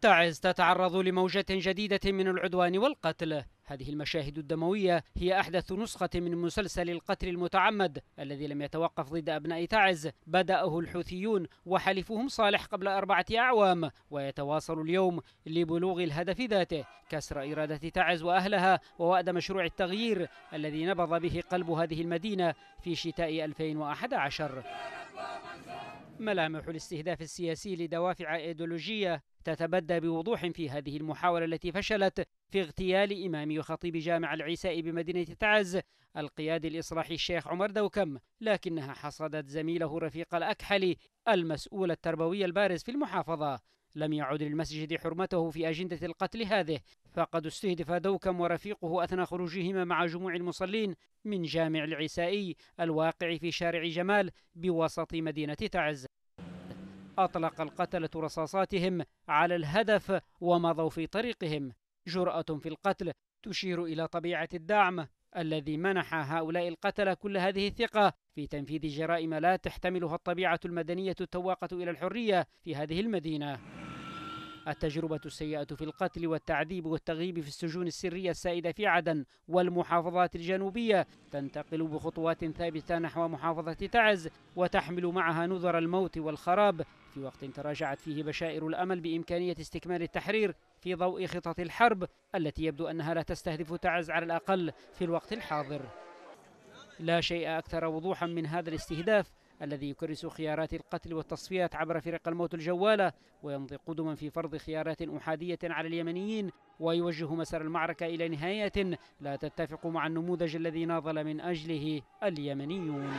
تعز تتعرض لموجة جديدة من العدوان والقتل هذه المشاهد الدموية هي أحدث نسخة من مسلسل القتل المتعمد الذي لم يتوقف ضد أبناء تعز بدأه الحوثيون وحلفهم صالح قبل أربعة أعوام ويتواصل اليوم لبلوغ الهدف ذاته كسر إرادة تعز وأهلها ووأد مشروع التغيير الذي نبض به قلب هذه المدينة في شتاء 2011 ملامح الاستهداف السياسي لدوافع ايديولوجيه تتبدى بوضوح في هذه المحاولة التي فشلت في اغتيال إمام وخطيب جامع العيساء بمدينة تعز القياد الإصلاحي الشيخ عمر دوكم لكنها حصدت زميله رفيق الأكحلي المسؤول التربوي البارز في المحافظة لم يعد للمسجد حرمته في أجندة القتل هذه فقد استهدف دوكم ورفيقه أثناء خروجهما مع جموع المصلين من جامع العيسائي الواقع في شارع جمال بوسط مدينة تعز أطلق القتلة رصاصاتهم على الهدف ومضوا في طريقهم جرأة في القتل تشير إلى طبيعة الدعم الذي منح هؤلاء القتلة كل هذه الثقة في تنفيذ جرائم لا تحتملها الطبيعة المدنية التواقة إلى الحرية في هذه المدينة التجربة السيئة في القتل والتعذيب والتغييب في السجون السرية السائدة في عدن والمحافظات الجنوبية تنتقل بخطوات ثابتة نحو محافظة تعز وتحمل معها نذر الموت والخراب في وقت تراجعت فيه بشائر الأمل بإمكانية استكمال التحرير في ضوء خطط الحرب التي يبدو أنها لا تستهدف تعز على الأقل في الوقت الحاضر لا شيء أكثر وضوحا من هذا الاستهداف الذي يكرس خيارات القتل والتصفيات عبر فرق الموت الجوالة ويمضي قدما في فرض خيارات أحادية على اليمنيين ويوجه مسار المعركة إلى نهاية لا تتفق مع النموذج الذي ناضل من أجله اليمنيون